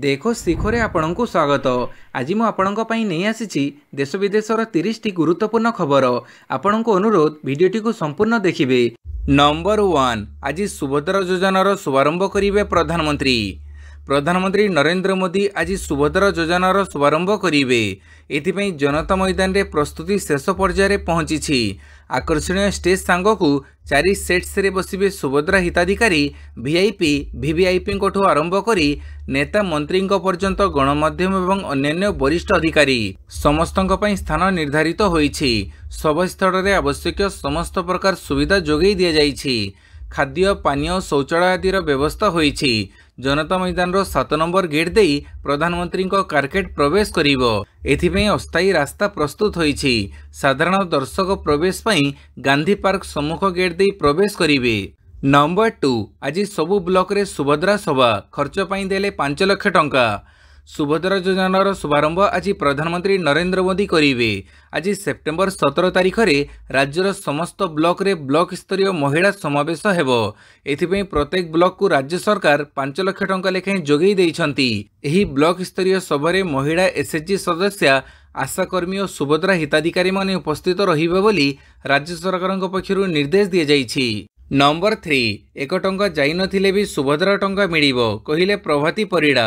ଦେଖୋ ଶିଖରେ ଆପଣଙ୍କୁ ସ୍ୱାଗତ ଆଜି ମୁଁ ଆପଣଙ୍କ ପାଇଁ ନେଇ ଆସିଛି ଦେଶ ବିଦେଶର ତିରିଶଟି ଗୁରୁତ୍ୱପୂର୍ଣ୍ଣ ଖବର ଆପଣଙ୍କୁ ଅନୁରୋଧ ଭିଡ଼ିଓଟିକୁ ସମ୍ପୂର୍ଣ୍ଣ ଦେଖିବେ ନମ୍ବର ୱାନ୍ ଆଜି ସୁଭଦ୍ରା ଯୋଜନାର ଶୁଭାରମ୍ଭ କରିବେ ପ୍ରଧାନମନ୍ତ୍ରୀ ପ୍ରଧାନମନ୍ତ୍ରୀ ନରେନ୍ଦ୍ର ମୋଦି ଆଜି ସୁଭଦ୍ରା ଯୋଜନାର ଶୁଭାରମ୍ଭ କରିବେ ଏଥିପାଇଁ ଜନତା ମଇଦାନରେ ପ୍ରସ୍ତୁତି ଶେଷ ପର୍ଯ୍ୟାୟରେ ପହଞ୍ଚିଛି ଆକର୍ଷଣୀୟ ଷ୍ଟେଜ୍ ସାଙ୍ଗକୁ ଚାରି ସେଟ୍ସରେ ବସିବେ ସୁଭଦ୍ରା ହିତାଧିକାରୀ ଭିଆଇପି ଭିଭିଆଇପିଙ୍କଠୁ ଆରମ୍ଭ କରି ନେତା ମନ୍ତ୍ରୀଙ୍କ ପର୍ଯ୍ୟନ୍ତ ଗଣମାଧ୍ୟମ ଏବଂ ଅନ୍ୟାନ୍ୟ ବରିଷ୍ଠ ଅଧିକାରୀ ସମସ୍ତଙ୍କ ପାଇଁ ସ୍ଥାନ ନିର୍ଦ୍ଧାରିତ ହୋଇଛି ସଭାସ୍ଥଳରେ ଆବଶ୍ୟକୀୟ ସମସ୍ତ ପ୍ରକାର ସୁବିଧା ଯୋଗାଇ ଦିଆଯାଇଛି ଖାଦ୍ୟ ପାନୀୟ ଶୌଚାଳୟ ଆଦିର ବ୍ୟବସ୍ଥା ହୋଇଛି ଜନତା ମଇଦାନର ସାତ ନମ୍ବର ଗେଟ୍ ଦେଇ ପ୍ରଧାନମନ୍ତ୍ରୀଙ୍କ କାର୍କେଟ୍ ପ୍ରବେଶ କରିବ ଏଥିପାଇଁ ଅସ୍ଥାୟୀ ରାସ୍ତା ପ୍ରସ୍ତୁତ ହୋଇଛି ସାଧାରଣ ଦର୍ଶକ ପ୍ରବେଶ ପାଇଁ ଗାନ୍ଧୀ ପାର୍କ ସମ୍ମୁଖ ଗେଟ୍ ଦେଇ ପ୍ରବେଶ କରିବେ ନମ୍ବର ଟୁ ଆଜି ସବୁ ବ୍ଲକରେ ସୁଭଦ୍ରା ସଭା ଖର୍ଚ୍ଚ ପାଇଁ ଦେଲେ ପାଞ୍ଚ ଲକ୍ଷ ଟଙ୍କା ସୁଭଦ୍ରା ଯୋଜନାର ଶୁଭାରମ୍ଭ ଆଜି ପ୍ରଧାନମନ୍ତ୍ରୀ ନରେନ୍ଦ୍ର ମୋଦି କରିବେ ଆଜି ସେପ୍ଟେମ୍ବର ସତର ତାରିଖରେ ରାଜ୍ୟର ସମସ୍ତ ବ୍ଲକରେ ସ୍ତରୀୟ ମହିଳା ସମାବେଶ ହେବ ଏଥିପାଇଁ ପ୍ରତ୍ୟେକ ବ୍ଲକ୍କୁ ରାଜ୍ୟ ସରକାର ପାଞ୍ଚ ଲକ୍ଷ ଟଙ୍କା ଲେଖାଏଁ ଯୋଗାଇ ଦେଇଛନ୍ତି ଏହି ସ୍ତରୀୟ ସଭାରେ ମହିଳା ଏସ୍ଏଚ୍ଜି ସଦସ୍ୟା ଆଶାକର୍ମୀ ଓ ସୁଭଦ୍ରା ହିତାଧିକାରୀମାନେ ଉପସ୍ଥିତ ରହିବେ ବୋଲି ରାଜ୍ୟ ସରକାରଙ୍କ ପକ୍ଷରୁ ନିର୍ଦ୍ଦେଶ ଦିଆଯାଇଛି ନମ୍ବର ଥ୍ରୀ ଏକ ଟଙ୍କା ଯାଇନଥିଲେ ବି ସୁଭଦ୍ରା ଟଙ୍କା ମିଳିବ କହିଲେ ପ୍ରଭାତୀ ପରିଡ଼ା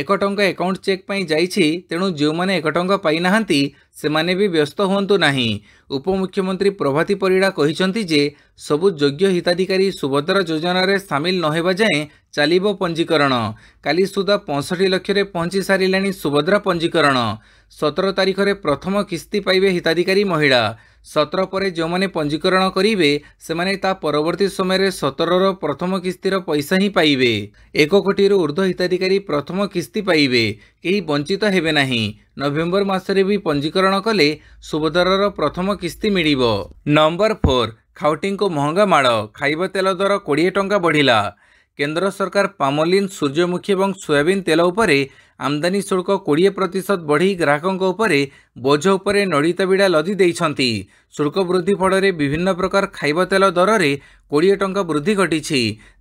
ଏକ ଟଙ୍କା ଆକାଉଣ୍ଟ ଚେକ୍ ପାଇଁ ଯାଇଛି ତେଣୁ ଯେଉଁମାନେ ଏକ ଟଙ୍କା ପାଇନାହାନ୍ତି ସେମାନେ ବି ବ୍ୟସ୍ତ ହୁଅନ୍ତୁ ନାହିଁ ଉପମୁଖ୍ୟମନ୍ତ୍ରୀ ପ୍ରଭାତୀ ପରିଡ଼ା କହିଛନ୍ତି ଯେ ସବୁ ଯୋଗ୍ୟ ହିତାଧିକାରୀ ସୁଭଦ୍ରା ଯୋଜନାରେ ସାମିଲ ନ ହେବା ଯାଏଁ ଚାଲିବ ପଞ୍ଜୀକରଣ କାଲି ସୁଦ୍ଧା ପଞ୍ଚଷଠି ଲକ୍ଷରେ ପହଞ୍ଚି ସାରିଲେଣି ସୁଭଦ୍ରା ପଞ୍ଜୀକରଣ ସତର ତାରିଖରେ ପ୍ରଥମ କିସ୍ତି ପାଇବେ ହିତାଧିକାରୀ ମହିଳା ସତର ପରେ ଯେଉଁମାନେ ପଞ୍ଜୀକରଣ କରିବେ ସେମାନେ ତା ପରବର୍ତ୍ତୀ ସମୟରେ ସତରର ପ୍ରଥମ କିସ୍ତିର ପଇସା ହିଁ ପାଇବେ ଏକ କୋଟିରୁ ଉର୍ଦ୍ଧ୍ୱ ହିତାଧିକାରୀ ପ୍ରଥମ କିସ୍ତି ପାଇବେ କେହି ବଞ୍ଚିତ ହେବେ ନାହିଁ ନଭେମ୍ବର ମାସରେ ବି ପଞ୍ଜୀକରଣ କଲେ ସୁଭଦରର ପ୍ରଥମ କିସ୍ତି ମିଳିବ ନମ୍ବର ଫୋର୍ ଖାଉଟିଙ୍କୁ ମହଙ୍ଗା ମାଡ଼ ଖାଇବା ତେଲ ଦର କୋଡ଼ିଏ ଟଙ୍କା ବଢ଼ିଲା କେନ୍ଦ୍ର ସରକାର ପାମଲିନ୍ ସୂର୍ଯ୍ୟମୁଖୀ ଏବଂ ସୋୟାବିନ୍ ତେଲ ଉପରେ ଆମଦାନୀ ଶୁଳ୍କ କୋଡ଼ିଏ ପ୍ରତିଶତ ବଢ଼ି ଗ୍ରାହକଙ୍କ ଉପରେ ବୋଝ ଉପରେ ନଡ଼ିତା ବିଡ଼ା ଲଦି ଦେଇଛନ୍ତି ଶୁଳ୍କ ବୃଦ୍ଧି ଫଳରେ ବିଭିନ୍ନ ପ୍ରକାର ଖାଇବା ତେଲ ଦରରେ କୋଡ଼ିଏ ଟଙ୍କା ବୃଦ୍ଧି ଘଟିଛି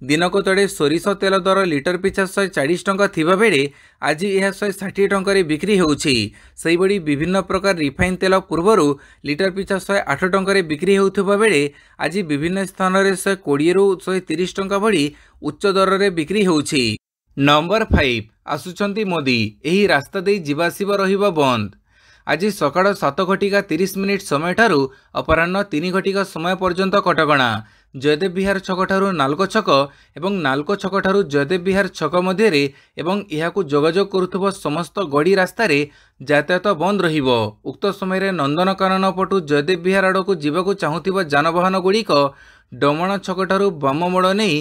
ଦିନକ ତଳେ ସୋରିଷ ତେଲ ଦର ଲିଟର ପିଛା ଶହେ ଚାଳିଶ ଟଙ୍କା ଥିବାବେଳେ ଆଜି ଏହା ଶହେ ଷାଠିଏ ଟଙ୍କାରେ ବିକ୍ରି ହେଉଛି ସେହିଭଳି ବିଭିନ୍ନ ପ୍ରକାର ରିଫାଇନ୍ ତେଲ ପୂର୍ବରୁ ଲିଟର ପିଛା ଶହେ ଆଠ ଟଙ୍କାରେ ବିକ୍ରି ହେଉଥିବା ବେଳେ ଆଜି ବିଭିନ୍ନ ସ୍ଥାନରେ ଶହେ କୋଡ଼ିଏରୁ ଶହେ ତିରିଶ ଟଙ୍କା ଭଳି ଉଚ୍ଚ ଦରରେ ବିକ୍ରି ହେଉଛି ନମ୍ବର ଫାଇଭ୍ ଆସୁଛନ୍ତି ମୋଦି ଏହି ରାସ୍ତା ଦେଇ ଯିବାଆସିବ ରହିବ ବନ୍ଦ ଆଜି ସକାଳ ସାତ ଘଟିକା ତିରିଶ ମିନିଟ୍ ସମୟଠାରୁ ଅପରାହ୍ନ ତିନି ଘଟିକା ସମୟ ପର୍ଯ୍ୟନ୍ତ କଟକଣା ଜୟଦେବ ବିହାର ଛକଠାରୁ ନାଲକୋ ଛକ ଏବଂ ନାଲକୋ ଛକଠାରୁ ଜୟଦେବ ବିହାର ଛକ ମଧ୍ୟରେ ଏବଂ ଏହାକୁ ଯୋଗାଯୋଗ କରୁଥିବା ସମସ୍ତ ଗଡ଼ି ରାସ୍ତାରେ ଯାତାୟତ ବନ୍ଦ ରହିବ ଉକ୍ତ ସମୟରେ ନନ୍ଦନକାନନ ପଟୁ ଜୟଦେବ ବିହାର ଆଡ଼କୁ ଯିବାକୁ ଚାହୁଁଥିବା ଯାନବାହନଗୁଡ଼ିକ ଡମଣ ଛକଠାରୁ ବାମ ମୋଡ଼ ନେଇ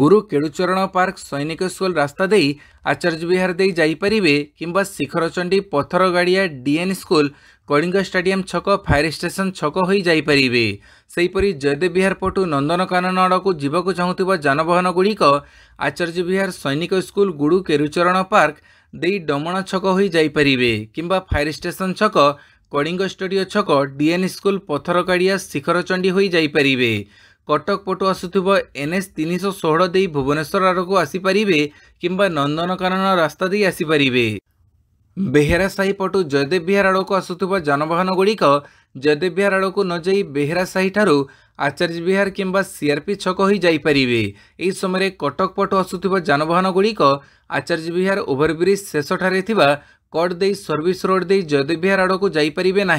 ଗୁରୁ କେଳୁଚରଣ ପାର୍କ ସୈନିକ ସ୍କୁଲ ରାସ୍ତା ଦେଇ ଆଚାର୍ଯ୍ୟ ବିହାର ଦେଇ ଯାଇପାରିବେ କିମ୍ବା Shikharchandi Patharagadia DN school Kalinga stadium ଛକ ଫାୟାର ଷ୍ଟେସନ୍ ଛକ ହୋଇ ଯାଇପାରିବେ ସେହିପରି ଜୟଦେବ ବିହାର ପଟୁ ନନ୍ଦନକାନନ ଆଡ଼କୁ ଯିବାକୁ ଚାହୁଁଥିବା ଗୁଡ଼ିକ ଆଚାର୍ଯ୍ୟ ବିହାର ସୈନିକ ସ୍କୁଲ ଗୁଡ଼ୁ କେରୁଚରଣ ପାର୍କ ଦେଇ ଡମଣ ଛକ ହୋଇ ଯାଇପାରିବେ କିମ୍ବା ଫାୟାର ଷ୍ଟେସନ୍ ଛକ କଳିଙ୍ଗ ଷ୍ଟୁଡ଼ିଓ ଛକ ଡିଏନ୍ ସ୍କୁଲ ପଥରକାଡ଼ିଆ ଶିଖରଚଣ୍ଡୀ ହୋଇ ଯାଇପାରିବେ কটক পটু আসুথিবা এনএস তিনশো ষোল দিয়ে ভুবনেশ্বর আড়ক আসিপারে কিংবা নন্দনকানন রাস্তা দিয়ে আসিপারে বেহেরা সাহি পটু জয়দেব বিহার আড়ক আসুথিবা যানবাহন গুড়িক জয়দেব বিহার আড়ক নযাই বেহেরা সাহি ঠার আচার্য বিহার কিংবা সিআরপি ছক হয়ে যাইপারে এই সময় কটক পটু আসুথিবা যানবাহন গুড়িক আচার্য বিহার ওভরব্রিজ শেষঠারে থাকা কট দিয়ে সর্ভিস রোড দিয়ে জয়দেব বিহার আড়ক যাইপারে না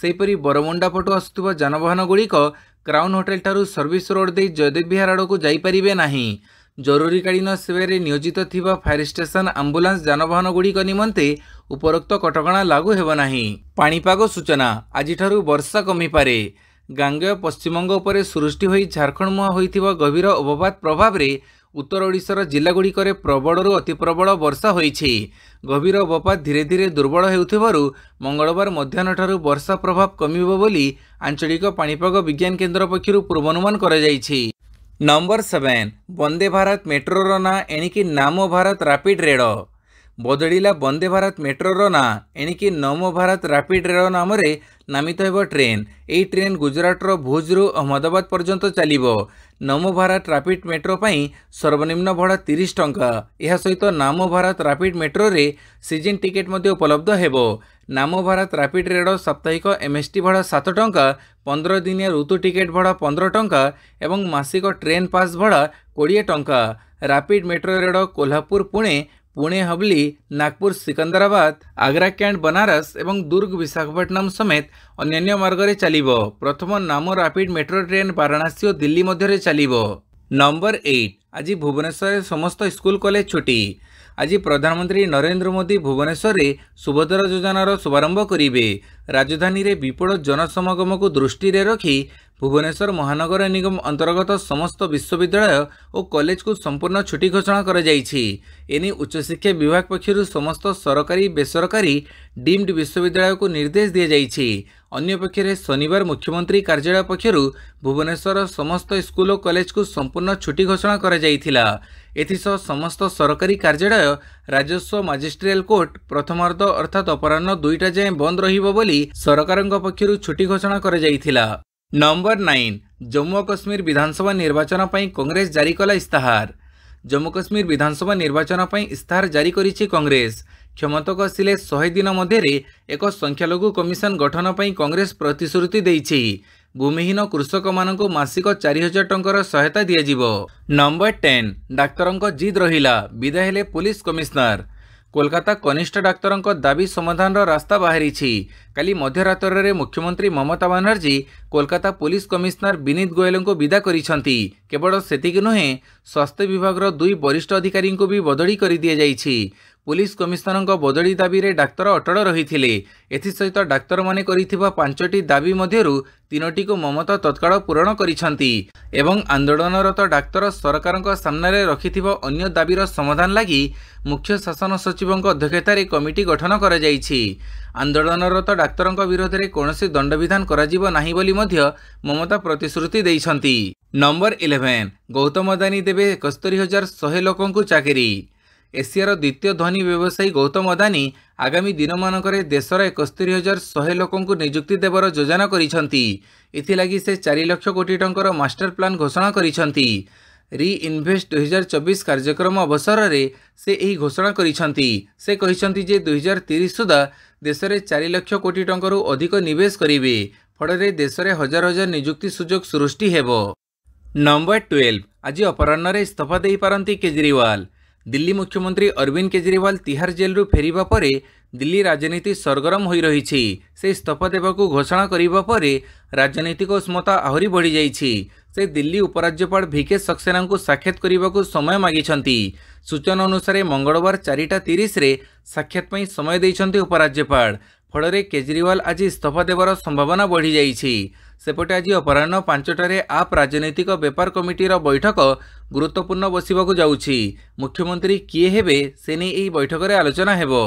সেইপরি বরমুন্ডা পটু আসুথিবা যানবাহন গুড়িক କ୍ରାଉନ୍ ହୋଟେଲ୍ଠାରୁ ସର୍ଭିସ୍ ରୋଡ୍ ଦେଇ ଜୟଦେବ ବିହାର ଆଡ଼କୁ ଯାଇପାରିବେ ନାହିଁ ଜରୁରୀକାଳୀନ ସେବାରେ ନିୟୋଜିତ ଥିବା ଫାୟାର ଷ୍ଟେସନ୍ ଆମ୍ବୁଲାନ୍ସ ଗୁଡ଼ିକ ନିମନ୍ତେ ଉପରୋକ୍ତ କଟକଣା ଲାଗୁ ହେବ ନାହିଁ ପାଣିପାଗ ସୂଚନା ଆଜିଠାରୁ ବର୍ଷା କମିପାରେ ଗାଙ୍ଗେୟ ପଶ୍ଚିମବଙ୍ଗ ଉପରେ ସୃଷ୍ଟି ହୋଇ ଝାଡ଼ଖଣ୍ଡ ମୁହାଁ ହୋଇଥିବା ଗଭୀର ଅବପାତ ପ୍ରଭାବରେ ଉତ୍ତର ଓଡ଼ିଶାର ଜିଲ୍ଲାଗୁଡ଼ିକରେ ପ୍ରବଳରୁ ଅତିପ୍ରବଳ ବର୍ଷା ହୋଇଛି ଗଭୀର ବପା ଧୀରେ ଧୀରେ ଦୁର୍ବଳ ହେଉଥିବାରୁ ମଙ୍ଗଳବାର ମଧ୍ୟାହ୍ନଠାରୁ ବର୍ଷା ପ୍ରଭାବ କମିବ ବୋଲି ଆଞ୍ଚଳିକ ପାଣିପାଗ ବିଜ୍ଞାନ କେନ୍ଦ୍ର ପକ୍ଷରୁ ପୂର୍ବାନୁମାନ କରାଯାଇଛି ନମ୍ବର ସେଭେନ୍ ବନ୍ଦେ ଭାରତ ମେଟ୍ରୋର ନାଁ ଏଣିକି ନାମ ଭାରତ ରାପିଡ଼୍ ରେଳ ବଦଳିଲା ବନ୍ଦେ ଭାରତ ମେଟ୍ରୋର ନାଁ ଏଣିକି ନମୋ ଭାରତ ରାପିଡ୍ ରେଳ ନାମରେ ନାମିତ ହେବ ଟ୍ରେନ୍ ଏହି ଟ୍ରେନ୍ ଗୁଜୁରାଟର ଭୁଜରୁ ଅହମ୍ମଦାବାଦ ପର୍ଯ୍ୟନ୍ତ ଚାଲିବ ନମୋ ଭାରତ ରାପିଡ୍ ମେଟ୍ରୋ ପାଇଁ ସର୍ବନିମ୍ନ ଭଡ଼ା ତିରିଶ ଟଙ୍କା ଏହା ସହିତ ନାମୋ ଭାରତ ରାପିଡ୍ ମେଟ୍ରୋରେ ସିଜିନ୍ ଟିକେଟ୍ ମଧ୍ୟ ଉପଲବ୍ଧ ହେବ ନାମ ଭାରତ ରାପିଡ୍ ରେଳ ସାପ୍ତାହିକ ଏମ୍ଏସ୍ଟି ଭଡ଼ା ସାତ ଟଙ୍କା ପନ୍ଦର ଦିନିଆ ଋତୁ ଟିକେଟ୍ ଭଡ଼ା ପନ୍ଦର ଟଙ୍କା ଏବଂ ମାସିକ ଟ୍ରେନ୍ ପାସ୍ ଭଡ଼ା କୋଡ଼ିଏ ଟଙ୍କା ରାପିଡ୍ ମେଟ୍ରୋ ରେଳ କୋଲ୍ହାପୁର ପୁଣେ ପୁଣେ ହବଲି ନାଗପୁର ସିକନ୍ଦରାବାଦ ଆଗ୍ରା କ୍ୟାଣ୍ଡ ବନାରସ ଏବଂ ଦୁର୍ଗ ବିଶାଖାପଟନମ୍ ସମେତ ଅନ୍ୟାନ୍ୟ ମାର୍ଗରେ ଚାଲିବ ପ୍ରଥମ Namo rapid metro train Varanasi ଓ ଦିଲ୍ଲୀ ମଧ୍ୟରେ ଚାଲିବ ନମ୍ବର ଏଇଟ୍ ଆଜି ଭୁବନେଶ୍ୱରରେ ସମସ୍ତ ସ୍କୁଲ କଲେଜ ଛୁଟି ଆଜି ପ୍ରଧାନମନ୍ତ୍ରୀ ନରେନ୍ଦ୍ର ମୋଦି ଭୁବନେଶ୍ୱରରେ ସୁଭଦ୍ରା ଯୋଜନାର ଶୁଭାରମ୍ଭ କରିବେ ରାଜଧାନୀରେ ବିପୁଳ ଜନସମାଗମକୁ ଦୃଷ୍ଟିରେ ରଖି ଭୁବନେଶ୍ୱର ମହାନଗର ନିଗମ ଅନ୍ତର୍ଗତ ସମସ୍ତ ବିଶ୍ୱବିଦ୍ୟାଳୟ ଓ କଲେଜକୁ ସମ୍ପୂର୍ଣ୍ଣ ଛୁଟି ଘୋଷଣା କରାଯାଇଛି ଏନେଇ ଉଚ୍ଚଶିକ୍ଷା ବିଭାଗ ପକ୍ଷରୁ ସମସ୍ତ ସରକାରୀ ବେସରକାରୀ ଡିମ୍ଡ ବିଶ୍ୱବିଦ୍ୟାଳୟକୁ ନିର୍ଦ୍ଦେଶ ଦିଆଯାଇଛି ଅନ୍ୟପକ୍ଷରେ ଶନିବାର ମୁଖ୍ୟମନ୍ତ୍ରୀ କାର୍ଯ୍ୟାଳୟ ପକ୍ଷରୁ ଭୁବନେଶ୍ୱର ସମସ୍ତ ସ୍କୁଲ ଓ କଲେଜକୁ ସମ୍ପୂର୍ଣ୍ଣ ଛୁଟି ଘୋଷଣା କରାଯାଇଥିଲା ଏଥିସହ ସମସ୍ତ ସରକାରୀ କାର୍ଯ୍ୟାଳୟ ରାଜସ୍ୱ ମାଜିଷ୍ଟ୍ରିଆଲ କୋର୍ଟ ପ୍ରଥମାର୍ଦ୍ଧ ଅର୍ଥାତ୍ ଅପରାହ୍ନ ଦୁଇଟା ଯାଏଁ ବନ୍ଦ ରହିବ ବୋଲି ସରକାରଙ୍କ ପକ୍ଷରୁ ଛୁଟି ଘୋଷଣା କରାଯାଇଥିଲା ନମ୍ବର ନାଇନ୍ ଜମ୍ମୁ ଓ କାଶ୍ମୀର ବିଧାନସଭା ନିର୍ବାଚନ ପାଇଁ କଂଗ୍ରେସ ଜାରି କଲା ଇସ୍ତାହାର ଜମ୍ମୁ କାଶ୍ମୀର ବିଧାନସଭା ନିର୍ବାଚନ ପାଇଁ ଇସ୍ତାହାର ଜାରି କରିଛି କଂଗ୍ରେସ କ୍ଷମତାକୁ ଆସିଲେ ଶହେ ଦିନ ମଧ୍ୟରେ ଏକ ସଂଖ୍ୟାଲଘୁ କମିଶନ ଗଠନ ପାଇଁ କଂଗ୍ରେସ ପ୍ରତିଶ୍ରୁତି ଦେଇଛି ଭୂମିହୀନ କୃଷକମାନଙ୍କୁ ମାସିକ ଚାରି ହଜାର ଟଙ୍କାର ସହାୟତା ଦିଆଯିବ ନମ୍ବର ଟେନ୍ ଡାକ୍ତରଙ୍କ ଜିଦ୍ ରହିଲା ବିଦା ହେଲେ ପୁଲିସ୍ କମିଶନର କୋଲକାତା କନିଷ୍ଠ ଡାକ୍ତରଙ୍କ ଦାବି ସମାଧାନର ରାସ୍ତା ବାହାରିଛି କାଲି ମଧ୍ୟରାତ୍ରରେ ମୁଖ୍ୟମନ୍ତ୍ରୀ ମମତା ବାନାର୍ଜୀ କୋଲକାତା ପୋଲିସ କମିଶନର ବିନୀତ ଗୋୟଲଙ୍କୁ ବିଦା କରିଛନ୍ତି କେବଳ ସେତିକି ନୁହେଁ ସ୍ୱାସ୍ଥ୍ୟ ବିଭାଗର ଦୁଇ ବରିଷ୍ଠ ଅଧିକାରୀଙ୍କୁ ବି ବଦଳି କରିଦିଆଯାଇଛି ପୁଲିସ୍ କମିଶନରଙ୍କ ବଦଳି ଦାବିରେ ଡାକ୍ତର ଅଟଳ ରହିଥିଲେ ଏଥିସହିତ ଡାକ୍ତରମାନେ କରିଥିବା ପାଞ୍ଚଟି ଦାବି ମଧ୍ୟରୁ ତିନୋଟିକୁ ମମତା ତତ୍କାଳ ପୂରଣ କରିଛନ୍ତି ଏବଂ ଆନ୍ଦୋଳନରତ ଡାକ୍ତର ସରକାରଙ୍କ ସାମ୍ନାରେ ରଖିଥିବା ଅନ୍ୟ ଦାବିର ସମାଧାନ ଲାଗି ମୁଖ୍ୟ ଶାସନ ସଚିବଙ୍କ ଅଧ୍ୟକ୍ଷତାରେ କମିଟି ଗଠନ କରାଯାଇଛି ଆନ୍ଦୋଳନରତ ଡାକ୍ତରଙ୍କ ବିରୋଧରେ କୌଣସି ଦଣ୍ଡବିଧାନ କରାଯିବ ନାହିଁ ବୋଲି ମଧ୍ୟ ମମତା ପ୍ରତିଶ୍ରୁତି ଦେଇଛନ୍ତି ନମ୍ବର ଇଲେଭେନ୍ ଗୌତମ ଦାନୀ ଦେବେ ଏକସ୍ତରି ହଜାର ଶହେ ଲୋକଙ୍କୁ ଚାକିରି ଏସିଆର ଦ୍ୱିତୀୟ ଧନୀ ବ୍ୟବସାୟୀ ଗୌତମ ଅଦାନୀ ଆଗାମୀ ଦିନମାନଙ୍କରେ ଦେଶର ଏକସ୍ତରୀ ହଜାର ଶହେ ଲୋକଙ୍କୁ ନିଯୁକ୍ତି ଦେବାର ଯୋଜନା କରିଛନ୍ତି ଏଥିଲାଗି ସେ ଚାରି ଲକ୍ଷ କୋଟି ଟଙ୍କାର ମାଷ୍ଟର ପ୍ଲାନ୍ ଘୋଷଣା କରିଛନ୍ତି ରିଇନଭେଷ୍ଟ ଦୁଇହଜାର ଚବିଶ କାର୍ଯ୍ୟକ୍ରମ ଅବସରରେ ସେ ଏହି ଘୋଷଣା କରିଛନ୍ତି ସେ କହିଛନ୍ତି ଯେ ଦୁଇହଜାର ତିରିଶ ସୁଦ୍ଧା ଦେଶରେ ଚାରି ଲକ୍ଷ କୋଟି ଟଙ୍କାରୁ ଅଧିକ ନିବେଶ କରିବେ ଫଳରେ ଦେଶରେ ହଜାର ହଜାର ନିଯୁକ୍ତି ସୁଯୋଗ ସୃଷ୍ଟି ହେବ ନମ୍ବର ଟୁଏଲ୍ଭ ଆଜି ଅପରାହ୍ନରେ ଇସ୍ତଫା ଦେଇପାରନ୍ତି କେଜରିୱାଲ ଦିଲ୍ଲୀ ମୁଖ୍ୟମନ୍ତ୍ରୀ ଅରବିନ୍ଦ କେଜରିୱାଲ ତିହାର ଜେଲ୍ରୁ ଫେରିବା ପରେ ଦିଲ୍ଲୀ ରାଜନୀତି ସରଗରମ ହୋଇ ରହିଛି ସେ ଇସ୍ତଫା ଦେବାକୁ ଘୋଷଣା କରିବା ପରେ ରାଜନୈତିକ ଉଷ୍ମତା ଆହୁରି ବଢ଼ିଯାଇଛି ସେ ଦିଲ୍ଲୀ ଉପରାଜ୍ୟପାଳ ଭିକେ ସକ୍ସେନାଙ୍କୁ ସାକ୍ଷାତ କରିବାକୁ ସମୟ ମାଗିଛନ୍ତି ସୂଚନା ଅନୁସାରେ ମଙ୍ଗଳବାର ଚାରିଟା ତିରିଶରେ ସାକ୍ଷାତ ପାଇଁ ସମୟ ଦେଇଛନ୍ତି ଉପରାଜ୍ୟପାଳ ଫଳରେ କେଜରିୱାଲ ଆଜି ଇସ୍ତଫା ଦେବାର ସମ୍ଭାବନା ବଢ଼ିଯାଇଛି ସେପଟେ ଆଜି ଅପରାହ୍ନ ପାଞ୍ଚଟାରେ ଆପ୍ ରାଜନୈତିକ ବେପାର କମିଟିର ବୈଠକ ଗୁରୁତ୍ୱପୂର୍ଣ୍ଣ ବସିବାକୁ ଯାଉଛି ମୁଖ୍ୟମନ୍ତ୍ରୀ କିଏ ହେବେ ସେ ନେଇ ଏହି ବୈଠକରେ ଆଲୋଚନା ହେବ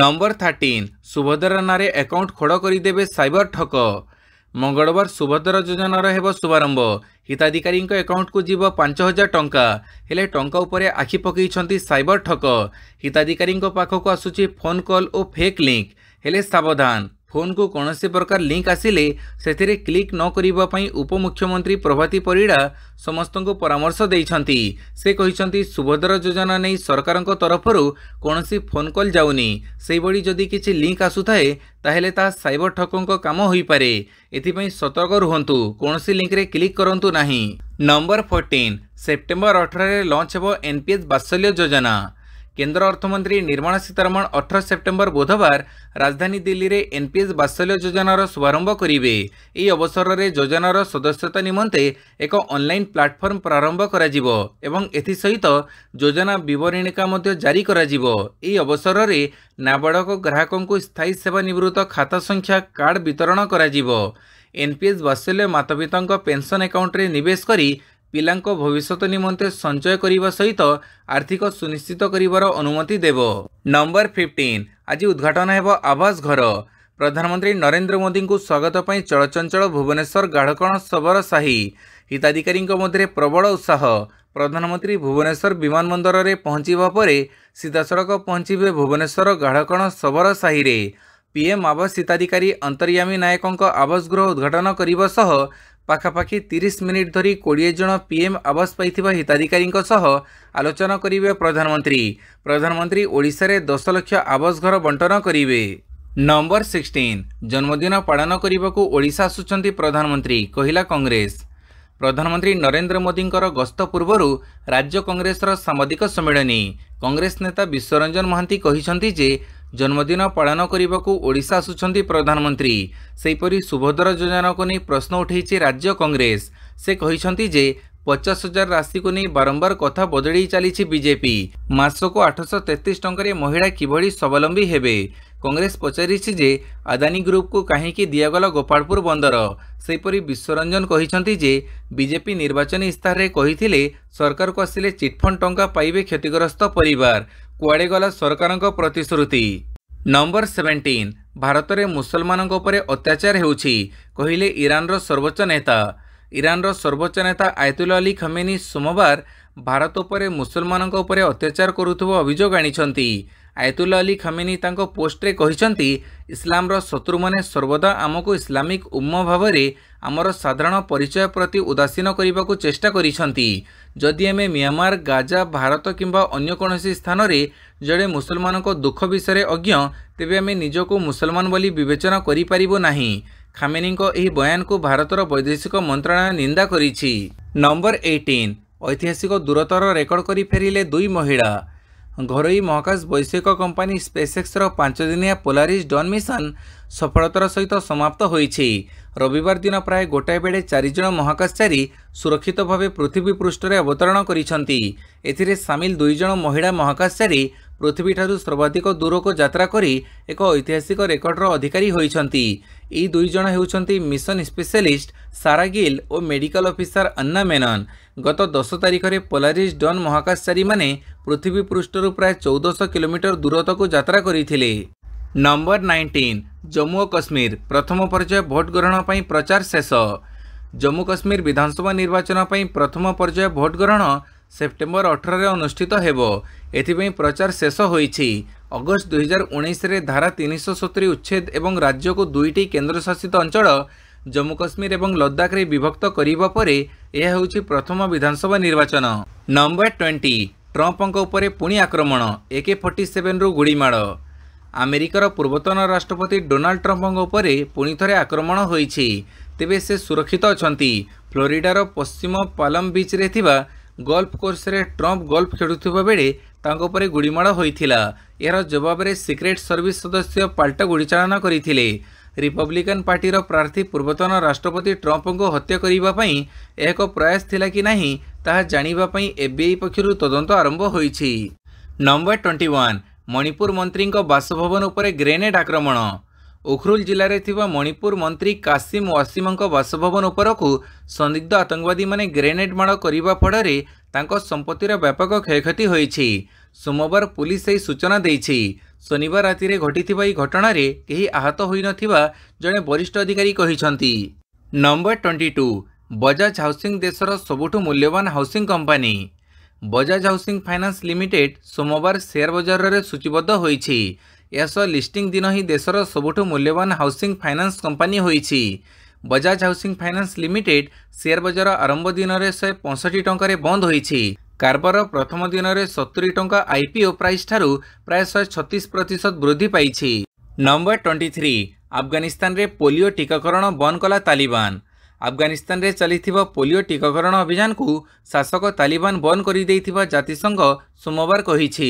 ନମ୍ବର ଥାର୍ଟିନ୍ ସୁଭଦ୍ରା ନାଁରେ ଆକାଉଣ୍ଟ ଖୋଡ଼ କରିଦେବେ ସାଇବର ଠକ ମଙ୍ଗଳବାର ସୁଭଦ୍ରା ଯୋଜନାର ହେବ ଶୁଭାରମ୍ଭ ହିତାଧିକାରୀଙ୍କ ଆକାଉଣ୍ଟକୁ ଯିବ ପାଞ୍ଚ ହଜାର ଟଙ୍କା ହେଲେ ଟଙ୍କା ଉପରେ ଆଖି ପକାଇଛନ୍ତି ସାଇବର ଠକ ହିତାଧିକାରୀଙ୍କ ପାଖକୁ ଆସୁଛି ଫୋନ୍ କଲ୍ ଓ ଫେକ୍ ଲିଙ୍କ୍ ହେଲେ ସାବଧାନ ଫୋନ୍କୁ କୌଣସି ପ୍ରକାର ଲିଙ୍କ୍ ଆସିଲେ ସେଥିରେ କ୍ଲିକ୍ ନ କରିବା ପାଇଁ ଉପମୁଖ୍ୟମନ୍ତ୍ରୀ ପ୍ରଭାତୀ ପରିଡ଼ା ସମସ୍ତଙ୍କୁ ପରାମର୍ଶ ଦେଇଛନ୍ତି ସେ କହିଛନ୍ତି ସୁଭଦ୍ରା ଯୋଜନା ନେଇ ସରକାରଙ୍କ ତରଫରୁ କୌଣସି ଫୋନ୍ କଲ୍ ଯାଉନି ସେହିଭଳି ଯଦି କିଛି ଲିଙ୍କ୍ ଆସୁଥାଏ ତାହେଲେ ତାହା ସାଇବର ଠକଙ୍କ କାମ ହୋଇପାରେ ଏଥିପାଇଁ ସତର୍କ ରୁହନ୍ତୁ କୌଣସି ଲିଙ୍କ୍ରେ କ୍ଲିକ୍ କରନ୍ତୁ ନାହିଁ ନମ୍ବର ଫୋର୍ଟିନ୍ ସେପ୍ଟେମ୍ବର ଅଠରରେ ଲଞ୍ଚ ହେବ ଏନ୍ପିଏସ୍ ବାତ୍ସଲ୍ୟ ଯୋଜନା କେନ୍ଦ୍ର ଅର୍ଥମନ୍ତ୍ରୀ ନିର୍ମଳା ସୀତାରମଣ ଅଠର ସେପ୍ଟେମ୍ବର ବୁଧବାର ରାଜଧାନୀ ଦିଲ୍ଲୀରେ ଏନ୍ପିଏସ୍ ବାତ୍ସଲ୍ୟ ଯୋଜନାର ଶୁଭାରମ୍ଭ କରିବେ ଏହି ଅବସରରେ ଯୋଜନାର ସଦସ୍ୟତା ନିମନ୍ତେ ଏକ ଅନ୍ଲାଇନ୍ ପ୍ଲାଟଫର୍ମ ପ୍ରାରମ୍ଭ କରାଯିବ ଏବଂ ଏଥିସହିତ ଯୋଜନା ବିବରଣୀକା ମଧ୍ୟ ଜାରି କରାଯିବ ଏହି ଅବସରରେ ନାବାଳକ ଗ୍ରାହକଙ୍କୁ ସ୍ଥାୟୀ ସେବା ନିବୃତ୍ତ ଖାତା ସଂଖ୍ୟା କାର୍ଡ଼ ବିତରଣ କରାଯିବ ଏନ୍ପିଏସ୍ ବାତ୍ସଲ୍ୟ ମାତାପିତାଙ୍କ ପେନ୍ସନ୍ ଆକାଉଣ୍ଟରେ ନିବେଶ କରି ପିଲାଙ୍କ ଭବିଷ୍ୟତ ନିମନ୍ତେ ସଞ୍ଚୟ କରିବା ସହିତ ଆର୍ଥିକ ସୁନିଶ୍ଚିତ କରିବାର ଅନୁମତି ଦେବ ନମ୍ବର ଫିଫ୍ଟିନ୍ ଆଜି ଉଦ୍ଘାଟନ ହେବ ଆବାସ ଘର ପ୍ରଧାନମନ୍ତ୍ରୀ ନରେନ୍ଦ୍ର ମୋଦିଙ୍କୁ ସ୍ୱାଗତ ପାଇଁ ଚଳଚଞ୍ଚଳ ଭୁବନେଶ୍ୱର ଗାଢ଼କଣ ସବର ସାହି ହିତାଧିକାରୀଙ୍କ ମଧ୍ୟରେ ପ୍ରବଳ ଉତ୍ସାହ ପ୍ରଧାନମନ୍ତ୍ରୀ ଭୁବନେଶ୍ୱର ବିମାନ ବନ୍ଦରରେ ପହଞ୍ଚିବା ପରେ ସିଧାସଳଖ ପହଞ୍ଚିବେ ଭୁବନେଶ୍ୱର ଗାଢ଼କଣ ସବର ସାହିରେ ପିଏମ୍ ଆବାସ ହିତାଧିକାରୀ ଅନ୍ତର୍ଯ୍ୟାମୀ ନାୟକଙ୍କ ଆବାସ ଗୃହ ଉଦ୍ଘାଟନ କରିବା ସହ ପାଖାପାଖି ତିରିଶ ମିନିଟ୍ ଧରି କୋଡ଼ିଏ ଜଣ ପିଏମ୍ ଆବାସ ପାଇଥିବା ହିତାଧିକାରୀଙ୍କ ସହ ଆଲୋଚନା କରିବେ ପ୍ରଧାନମନ୍ତ୍ରୀ ପ୍ରଧାନମନ୍ତ୍ରୀ ଓଡ଼ିଶାରେ ଦଶ ଲକ୍ଷ ଆବାସ ଘର ବଣ୍ଟନ କରିବେ ନମ୍ବର ସିକ୍ସଟିନ୍ ଜନ୍ମଦିନ ପାଳନ କରିବାକୁ ଓଡ଼ିଶା ଆସୁଛନ୍ତି ପ୍ରଧାନମନ୍ତ୍ରୀ କହିଲା କଂଗ୍ରେସ ପ୍ରଧାନମନ୍ତ୍ରୀ ନରେନ୍ଦ୍ର ମୋଦିଙ୍କର ଗସ୍ତ ପୂର୍ବରୁ ରାଜ୍ୟ କଂଗ୍ରେସର ସାମ୍ବାଦିକ ସମ୍ମିଳନୀ କଂଗ୍ରେସ ନେତା ବିଶ୍ୱରଞ୍ଜନ ମହାନ୍ତି କହିଛନ୍ତି ଯେ জন্মদিন পালন করা ওড়শা আসুচার প্রধানমন্ত্রী সেইপরি সুভদ্র যোজনাকে নিয়ে প্রশ্ন উঠেছে রাজ্য কংগ্রেস সে যে পচাশ হাজার রাশি নিয়ে বারম্বার কথা বদলাই চালিছে বিজেপি মাসক আঠশ তেত্রিশ টাকার মহিলা কিভাবে স্বাবলম্বী হবে কংগ্রেস পচারিছে যে আদানি গ্রুপকু কাহিকি দিয়াগলা গোপাড়পুর বন্দর সেইপরি বিশ্বরঞ্জন কিন্তু যে বিজেপি নির্বাচনী ইস্তাহারে କହିଥିଲେ ସରକାରକୁ আসলে চিটফন্ড টঙ্কা পাইবে ক্ষতিগ্রস্ত পরিবার କୁଆଡ଼େ ଗଲା ସରକାରଙ୍କ ପ୍ରତିଶ୍ରୁତି ନମ୍ବର ସେଭେଣ୍ଟିନ୍ ଭାରତରେ ମୁସଲମାନଙ୍କ ଉପରେ ଅତ୍ୟାଚାର ହେଉଛି କହିଲେ ଇରାନର ସର୍ବୋଚ୍ଚ ନେତା ଇରାନର ସର୍ବୋଚ୍ଚ ନେତା ଆୟତୁଲ ଅଲି ଖମେନି ସୋମବାର ଭାରତ ଉପରେ ମୁସଲମାନଙ୍କ ଉପରେ ଅତ୍ୟାଚାର କରୁଥିବା ଅଭିଯୋଗ ଆଣିଛନ୍ତି ଆୟତୁଲ ଅଲି ଖମେନି ତାଙ୍କ ପୋଷ୍ଟରେ କହିଛନ୍ତି ଇସଲାମର ଶତ୍ରୁମାନେ ସର୍ବଦା ଆମକୁ ଇସଲାମିକ ଉମ୍ମ ଭାବରେ ଆମର ସାଧାରଣ ପରିଚୟ ପ୍ରତି ଉଦାସୀନ କରିବାକୁ ଚେଷ୍ଟା କରିଛନ୍ତି ଯଦି ଆମେ ମିଆଁମାର ଗାଜା ଭାରତ କିମ୍ବା ଅନ୍ୟ କୌଣସି ସ୍ଥାନରେ ଜଣେ ମୁସଲମାନଙ୍କ ଦୁଃଖ ବିଷୟରେ ଅଜ୍ଞ ତେବେ ଆମେ ନିଜକୁ ମୁସଲମାନ ବୋଲି ବିବେଚନା କରିପାରିବୁ ନାହିଁ ଖାମେନିଙ୍କ ଏହି ବୟାନକୁ ଭାରତର ବୈଦେଶିକ ମନ୍ତ୍ରଣାଳୟ ନିନ୍ଦା କରିଛି ନମ୍ବର ଏଇଟିନ୍ ଐତିହାସିକ ଦୂରତର ରେକର୍ଡ କରି ଫେରିଲେ ଦୁଇ ମହିଳା ଘରୋଇ ମହାକାଶ ବୈଷୟିକ କମ୍ପାନୀ ସ୍ପେସଏକ୍ସର ପାଞ୍ଚଦିନିଆ ପୋଲାରିସ୍ ଡନ୍ ମିଶନ ସଫଳତାର ସହିତ ସମାପ୍ତ ହୋଇଛି ରବିବାର ଦିନ ପ୍ରାୟ ଗୋଟାଏ ବେଳେ ଚାରିଜଣ ମହାକାଶଚାରୀ ସୁରକ୍ଷିତ ଭାବେ ପୃଥିବୀ ପୃଷ୍ଠରେ ଅବତରଣ କରିଛନ୍ତି ଏଥିରେ ସାମିଲ ଦୁଇଜଣ ମହିଳା ମହାକାଶଚାରୀ ପୃଥିବୀଠାରୁ ସର୍ବାଧିକ ଦୂରକୁ ଯାତ୍ରା କରି ଏକ ଐତିହାସିକ ରେକର୍ଡର ଅଧିକାରୀ ହୋଇଛନ୍ତି ଏହି ଦୁଇଜଣ ହେଉଛନ୍ତି ମିଶନ ସ୍ପେଶାଲିଷ୍ଟ ସାରା ଗିଲ୍ ଓ ମେଡିକାଲ ଅଫିସର ଅନ୍ନା ମେନନ୍ ଗତ ଦଶ ତାରିଖରେ ପୋଲାରିସ୍ ଡନ୍ ମହାକାଶଚାରୀମାନେ ପୃଥିବୀ ପୃଷ୍ଠରୁ ପ୍ରାୟ ଚଉଦଶହ କିଲୋମିଟର ଦୂରତକୁ ଯାତ୍ରା କରିଥିଲେ ନମ୍ବର ନାଇଣ୍ଟିନ୍ ଜମ୍ମୁ ଓ କାଶ୍ମୀର ପ୍ରଥମ ପର୍ଯ୍ୟାୟ ଭୋଟ ଗ୍ରହଣ ପାଇଁ ପ୍ରଚାର ଶେଷ ଜମ୍ମୁ କାଶ୍ମୀର ବିଧାନସଭା ନିର୍ବାଚନ ପାଇଁ ପ୍ରଥମ ପର୍ଯ୍ୟାୟ ଭୋଟ ଗ୍ରହଣ ସେପ୍ଟେମ୍ବର ଅଠରରେ ଅନୁଷ୍ଠିତ ହେବ ଏଥିପାଇଁ ପ୍ରଚାର ଶେଷ ହୋଇଛି ଅଗଷ୍ଟ ଦୁଇହଜାର ଉଣେଇଶରେ ଧାରା ତିନିଶହ ସତୁରି ଉଚ୍ଛେଦ ଏବଂ ରାଜ୍ୟକୁ ଦୁଇଟି କେନ୍ଦ୍ରଶାସିତ ଅଞ୍ଚଳ ଜମ୍ମୁ କାଶ୍ମୀର ଏବଂ ଲଦାଖରେ ବିଭକ୍ତ କରିବା ପରେ ଏହା ହେଉଛି ପ୍ରଥମ ବିଧାନସଭା ନିର୍ବାଚନ ନମ୍ବର ଟ୍ୱେଣ୍ଟି ଟ୍ରମ୍ପଙ୍କ ଉପରେ ପୁଣି ଆକ୍ରମଣ ଏକେ ଫର୍ଟି ସେଭେନରୁ ଗୁଳିମାଡ଼ ଆମେରିକାର ପୂର୍ବତନ ରାଷ୍ଟ୍ରପତି ଡୋନାଲ୍ଡ ଟ୍ରମ୍ପଙ୍କ ଉପରେ ପୁଣିଥରେ ଆକ୍ରମଣ ହୋଇଛି ତେବେ ସେ ସୁରକ୍ଷିତ ଅଛନ୍ତି ଫ୍ଲୋରିଡ଼ାର ପଶ୍ଚିମ ପାଲମ୍ ବିଚ୍ରେ ଥିବା ଗଲ୍ଫ କୋର୍ସରେ ଟ୍ରମ୍ପ ଗଲ୍ଫ ଖେଳୁଥିବା ବେଳେ ତାଙ୍କ ଉପରେ ଗୁଳିମାଡ଼ ହୋଇଥିଲା ଏହାର ଜବାବରେ ସିକ୍ରେଟ୍ ସର୍ଭିସ୍ ସଦସ୍ୟ ପାଲଟ ଗୁଳିଚାଳନା କରିଥିଲେ ରିପବ୍ଲିକାନ୍ ପାର୍ଟିର ପ୍ରାର୍ଥୀ ପୂର୍ବତନ ରାଷ୍ଟ୍ରପତି ଟ୍ରମ୍ପଙ୍କୁ ହତ୍ୟା କରିବା ପାଇଁ ଏହା ଏକ ପ୍ରୟାସ ଥିଲା କି ନାହିଁ ତାହା ଜାଣିବା ପାଇଁ ଏଫ୍ବିଆଇ ପକ୍ଷରୁ ତଦନ୍ତ ଆରମ୍ଭ ହୋଇଛି ନମ୍ବର ଟ୍ୱେଣ୍ଟି ୱାନ୍ ମଣିପୁର ମନ୍ତ୍ରୀଙ୍କ ବାସଭବନ ଉପରେ ଗ୍ରେନେଡ୍ ଆକ୍ରମଣ ଉଖରୁଲ ଜିଲ୍ଲାରେ ଥିବା ମଣିପୁର ମନ୍ତ୍ରୀ କାସିମ ୱାସିମଙ୍କ ବାସଭବନ ଉପରକୁ ସନ୍ଦିଗ୍ଧ ଆତଙ୍କବାଦୀମାନେ ଗ୍ରେନେଡ୍ ମାଡ଼ କରିବା ଫଳରେ ତାଙ୍କ ସମ୍ପତ୍ତିର ବ୍ୟାପକ କ୍ଷୟକ୍ଷତି ହୋଇଛି ସୋମବାର ପୁଲିସ୍ ଏହି ସୂଚନା ଦେଇଛି ଶନିବାର ରାତିରେ ଘଟିଥିବା ଏହି ଘଟଣାରେ କେହି ଆହତ ହୋଇନଥିବା ଜଣେ ବରିଷ୍ଠ ଅଧିକାରୀ କହିଛନ୍ତି number twenty two Bajaj housing ଦେଶର ସବୁଠୁ ମୂଲ୍ୟବାନ housing company Bajaj housing finance limited ସୋମବାର ସେୟାର ବଜାରରେ ସୂଚୀବଦ୍ଧ ହୋଇଛି ଏହା ସହ ଲିଷ୍ଟିଂ ଦିନ ହିଁ ଦେଶର ସବୁଠୁ ମୂଲ୍ୟବାନ ହାଉସିଂ ଫାଇନାନ୍ସ କମ୍ପାନୀ ହୋଇଛି Bajaj housing finance limited share ବଜାର ଆରମ୍ଭ ଦିନରେ ଶହେ ପଞ୍ଚଷଠି ଟଙ୍କାରେ ବନ୍ଦ ହୋଇଛି କାରବାର ପ୍ରଥମ ଦିନରେ ସତୁରି ଟଙ୍କା ଆଇପିଓ ପ୍ରାଇସ୍ ଠାରୁ ପ୍ରାୟ ଶହେ ଛତିଶ ପ୍ରତିଶତ ବୃଦ୍ଧି ପାଇଛି ନମ୍ବର ଟ୍ୱେଣ୍ଟି ଥ୍ରୀ ଆଫଗାନିସ୍ତାନରେ ପୋଲିଓ ଟିକାକରଣ ବନ୍ଦ କଲା ତାଲିବାନ ଆଫଗାନିସ୍ତାନରେ ଚାଲିଥିବା ପୋଲିଓ ଟିକାକରଣ ଅଭିଯାନକୁ ଶାସକ ତାଲିବାନ ବନ୍ଦ କରିଦେଇଥିବା ଜାତିସଂଘ ସୋମବାର କହିଛି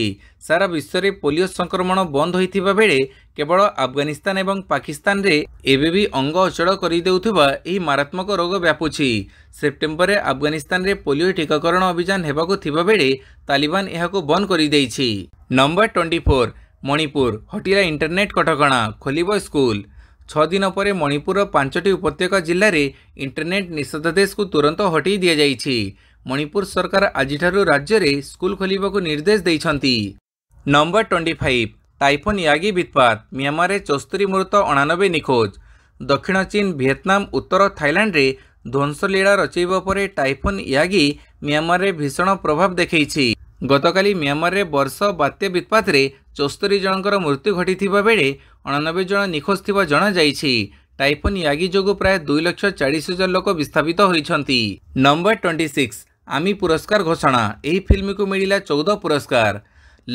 ସାରା ବିଶ୍ୱରେ ପୋଲିଓ ସଂକ୍ରମଣ ବନ୍ଦ ହୋଇଥିବା ବେଳେ କେବଳ ଆଫଗାନିସ୍ତାନ ଏବଂ ପାକିସ୍ତାନରେ ଏବେ ବି ଅଙ୍ଗ ଅଚଳ କରିଦେଉଥିବା ଏହି ମାରାତ୍ମକ ରୋଗ ବ୍ୟାପୁଛି ସେପ୍ଟେମ୍ବରରେ ଆଫଗାନିସ୍ତାନରେ ପୋଲିଓ ଟିକାକରଣ ଅଭିଯାନ ହେବାକୁ ଥିବାବେଳେ ତାଲିବାନ ଏହାକୁ ବନ୍ଦ କରିଦେଇଛି ନମ୍ବର ଟ୍ୱେଣ୍ଟି ଫୋର୍ ମଣିପୁର ହଟିଲା ଇଣ୍ଟରନେଟ୍ କଟକଣା ଖୋଲିବ ସ୍କୁଲ ଛଅ ଦିନ ପରେ ମଣିପୁରର ପାଞ୍ଚଟି ଉପତ୍ୟକା ଜିଲ୍ଲାରେ ଇଣ୍ଟରନେଟ୍ ନିଷେଧାଦେଶକୁ ତୁରନ୍ତ ହଟେଇ ଦିଆଯାଇଛି ମଣିପୁର ସରକାର ଆଜିଠାରୁ ରାଜ୍ୟରେ ସ୍କୁଲ ଖୋଲିବାକୁ ନିର୍ଦ୍ଦେଶ ଦେଇଛନ୍ତି number twenty five typhoon Yagi ବିତ୍ପାତ ମିଆଁମାରରେ ଚଉସ୍ତରୀ ମୃତ ଅଣାନବେ ନିଖୋଜ ଦକ୍ଷିଣ ଚୀନ ଭିଏତନାମ ଉତ୍ତର ଥାଇଲାଣ୍ଡରେ ଧ୍ୱଂସଲୀଳା ରଚାଇବା ପରେ ଟାଇଫୋନ୍ ୟାଗି ମିଆଁମାରରେ ଭୀଷଣ ପ୍ରଭାବ ଦେଖାଇଛି ଗତକାଲି ମିଆଁମାରରେ ବର୍ଷ ବାତ୍ୟା ବିତ୍ପାତରେ ଚସ୍ତରୀ ଜଣଙ୍କର ମୃତ୍ୟୁ ଘଟିଥିବା ବେଳେ ଅଣାନବେ ଜଣ ନିଖୋଜ ଥିବା ଜଣାଯାଇଛି ଟାଇଫନ୍ ୟାଗି ଯୋଗୁଁ ପ୍ରାୟ ଦୁଇ ଲକ୍ଷ ଚାଳିଶ ହଜାର ଲୋକ ବିସ୍ଥାପିତ ହୋଇଛନ୍ତି ନମ୍ବର ଟ୍ୱେଣ୍ଟି ସିକ୍ସ ଆମି ପୁରସ୍କାର ଘୋଷଣା ଏହି ଫିଲ୍ମକୁ ମିଳିଲା ଚଉଦ ପୁରସ୍କାର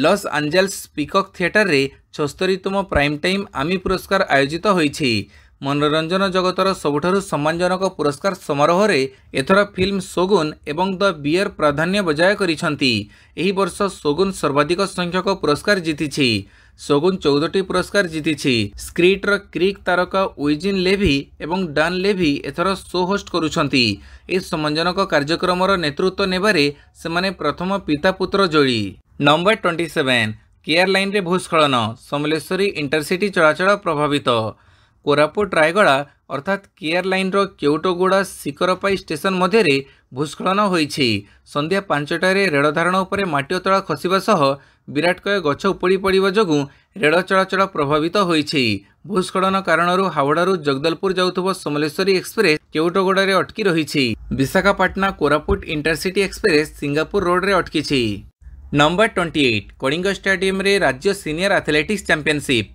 ଲସ୍ ଆଞ୍ଜେଲ୍ସ ପିକକ୍ ଥିଏଟରରେ ଛସ୍ତରୀତମ ପ୍ରାଇମ୍ ଟାଇମ୍ ଆମି ପୁରସ୍କାର ଆୟୋଜିତ ହୋଇଛି ମନୋରଞ୍ଜନ ଜଗତର ସବୁଠାରୁ ସମ୍ମାନଜନକ ପୁରସ୍କାର ସମାରୋହରେ ଏଥର ଫିଲ୍ମ ସୋଗୁନ୍ ଏବଂ ଦ ବିୟର୍ ପ୍ରାଧାନ୍ୟ ବଜାୟ କରିଛନ୍ତି ଏହି ବର୍ଷ ସୋଗୁନ୍ ସର୍ବାଧିକ ସଂଖ୍ୟକ ପୁରସ୍କାର ଜିତିଛି ସୋଗୁନ୍ ଚଉଦଟି ପୁରସ୍କାର ଜିତିଛି ସ୍କ୍ରିଟ୍ର କ୍ରିକ୍ ତାରକା ଉଇଜିନ୍ ଲେଭି ଏବଂ ଡାନ୍ ଲେଭି ଏଥର ସୋ ହୋଷ୍ଟ କରୁଛନ୍ତି ଏହି ସମ୍ମାନଜନକ କାର୍ଯ୍ୟକ୍ରମର ନେତୃତ୍ୱ ନେବାରେ ସେମାନେ ପ୍ରଥମ ପିତା ପୁତ୍ର ଯୋଡ଼ି ନମ୍ବର ଟ୍ୱେଣ୍ଟି ସେଭେନ୍ କେୟାର୍ ଲାଇନ୍ରେ ଭୂସ୍ଖଳନ ସମଲେଶ୍ୱରୀ ଇଣ୍ଟରସିଟି ଚଳାଚଳ ପ୍ରଭାବିତ କୋରାପୁଟ ରାୟଗଡ଼ା ଅର୍ଥାତ୍ କେୟାର ଲାଇନ୍ର କେଉଟଗୁଡ଼ା ଶିକରପାଇ ଷ୍ଟେସନ୍ ମଧ୍ୟରେ ଭୂସ୍ଖଳନ ହୋଇଛି ସନ୍ଧ୍ୟା ପାଞ୍ଚଟାରେ ରେଳ ଧାରଣା ଉପରେ ମାଟି ଅତଳା ଖସିବା ସହ ବିରାଟକୟ ଗଛ ଉପୁଡ଼ି ପଡ଼ିବା ଯୋଗୁଁ ରେଳ ଚଳାଚଳ ପ୍ରଭାବିତ ହୋଇଛି ଭୂସ୍ଖଳନ କାରଣରୁ ହାୱଡ଼ାରୁ ଜଗଦଲପୁର ଯାଉଥିବା ସମଲେଶ୍ୱରୀ ଏକ୍ସପ୍ରେସ୍ କେଉଟଗୁଡ଼ାରେ ଅଟକି ରହିଛି ବିଶାଖାପାଟନା କୋରାପୁଟ ଇଣ୍ଟରସିଟି ଏକ୍ସପ୍ରେସ୍ ସିଙ୍ଗାପୁର ରୋଡ଼ରେ ଅଟକିଛି ନମ୍ବର ଟ୍ୱେଣ୍ଟି ଏଇଟ୍ କଳିଙ୍ଗ ଷ୍ଟାଡିୟମ୍ରେ ରାଜ୍ୟ ସିନିୟର ଆଥଲେଟିକ୍ସ ଚାମ୍ପିୟନ୍ସିପ୍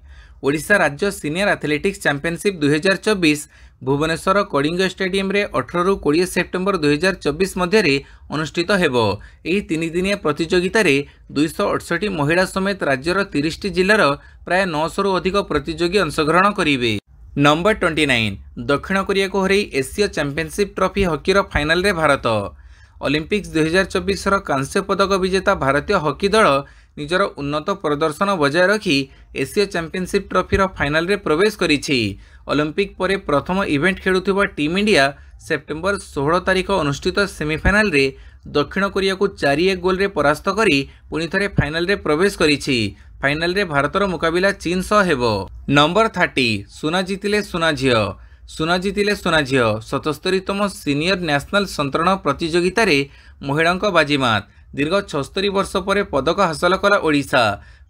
ଓଡ଼ିଶା ରାଜ୍ୟ ସିନିୟର ଆଥଲେଟିକ୍ସ ଚାମ୍ପିଅନସିପ୍ ଦୁଇହଜାର ଚବିଶ ଭୁବନେଶ୍ୱର କଳିଙ୍ଗ ଷ୍ଟାଡିୟମ୍ରେ ଅଠରରୁ କୋଡ଼ିଏ ସେପ୍ଟେମ୍ବର ଦୁଇହଜାର ଚବିଶ ମଧ୍ୟରେ ଅନୁଷ୍ଠିତ ହେବ ଏହି ତିନିଦିନିଆ ପ୍ରତିଯୋଗିତାରେ ଦୁଇଶହ ଅଠଷଠି ମହିଳା ସମେତ ରାଜ୍ୟର ତିରିଶଟି ଜିଲ୍ଲାର ପ୍ରାୟ ନଅଶହରୁ ଅଧିକ ପ୍ରତିଯୋଗୀ ଅଂଶଗ୍ରହଣ କରିବେ ନମ୍ବର ଟ୍ୱେଣ୍ଟି ନାଇନ୍ ଦକ୍ଷିଣ କୋରିଆକୁ ହରାଇ ଏସୀୟ ଚାମ୍ପିଅନସିପ୍ ଟ୍ରଫି ହକିର ଫାଇନାଲ୍ରେ ଭାରତ ଅଲିମ୍ପିକ୍ସ ଦୁଇହଜାର ଚବିଶର କାଂସ୍ୟ ପଦକ ବିଜେତା ଭାରତୀୟ ହକି ଦଳ ନିଜର ଉନ୍ନତ ପ୍ରଦର୍ଶନ ବଜାୟ ରଖି ଏସୀୟ ଚାମ୍ପିଅନସିପ୍ ଟ୍ରଫିର ଫାଇନାଲରେ ପ୍ରବେଶ କରିଛି ଅଲିମ୍ପିକ୍ ପରେ ପ୍ରଥମ ଇଭେଣ୍ଟ ଖେଳୁଥିବା ଟିମ୍ ଇଣ୍ଡିଆ ସେପ୍ଟେମ୍ବର ଷୋହଳ ତାରିଖ ଅନୁଷ୍ଠିତ ସେମିଫାଇନାଲରେ ଦକ୍ଷିଣ କୋରିଆକୁ ଚାରି ଏକ ଗୋଲ୍ରେ ପରାସ୍ତ କରି ପୁଣି ଥରେ ଫାଇନାଲରେ ପ୍ରବେଶ କରିଛି ଫାଇନାଲରେ ଭାରତର ମୁକାବିଲା ଚୀନ୍ ସହ ହେବ ନମ୍ବର ଥାର୍ଟି ସୁନା ଜିତିଲେ ସୁନା ଝିଅ ସୁନଜିତିଲେ ସୁନାଝିଅ ସତସ୍ତରୀତମ ସିନିୟର ନ୍ୟାସନାଲ୍ ସନ୍ତରଣ ପ୍ରତିଯୋଗିତାରେ ମହିଳାଙ୍କ ବାଜିମାତ ଦୀର୍ଘ ଛସ୍ତରୀ ବର୍ଷ ପରେ ପଦକ ହାସଲ କଲା ଓଡ଼ିଶା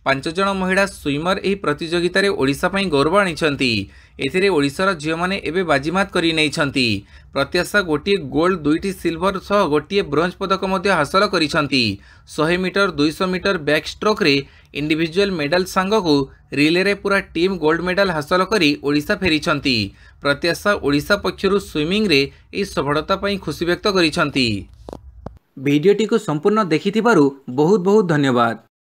ପାଞ୍ଚ ଜଣ ମହିଳା ସ୍ୱିମର ଏହି ପ୍ରତିଯୋଗିତାରେ ଓଡ଼ିଶା ପାଇଁ ଗୌରବ ଆଣିଛନ୍ତି ଏଥିରେ ଓଡ଼ିଶାର ଝିଅମାନେ ଏବେ ବାଜିମାତ କରି ନେଇଛନ୍ତି ପ୍ରତ୍ୟାଶା ଗୋଟିଏ ଗୋଲ୍ଡ ଦୁଇଟି ସିଲଭର ସହ ଗୋଟିଏ ବ୍ରୋଞ୍ଜ ପଦକ ମଧ୍ୟ ହାସଲ କରିଛନ୍ତି ଶହେ ମିଟର ଦୁଇଶହ ମିଟର ବ୍ୟାକ୍ ଷ୍ଟ୍ରୋକ୍ରେ ଇଣ୍ଡିଭିଜୁଆଲ୍ ମେଡାଲ ସାଙ୍ଗକୁ ରିଲେରେ ପୁରା ଟିମ୍ ଗୋଲ୍ଡ ମେଡାଲ ହାସଲ କରି ଓଡ଼ିଶା ଫେରିଛନ୍ତି ପ୍ରତ୍ୟାଶା ଓଡ଼ିଶା ପକ୍ଷରୁ ସୁଇମିଂରେ ଏହି ସଫଳତା ପାଇଁ ଖୁସି ବ୍ୟକ୍ତ କରିଛନ୍ତି ଭିଡ଼ିଓଟିକୁ ସମ୍ପୂର୍ଣ୍ଣ ଦେଖିଥିବାରୁ ବହୁତ ବହୁତ ଧନ୍ୟବାଦ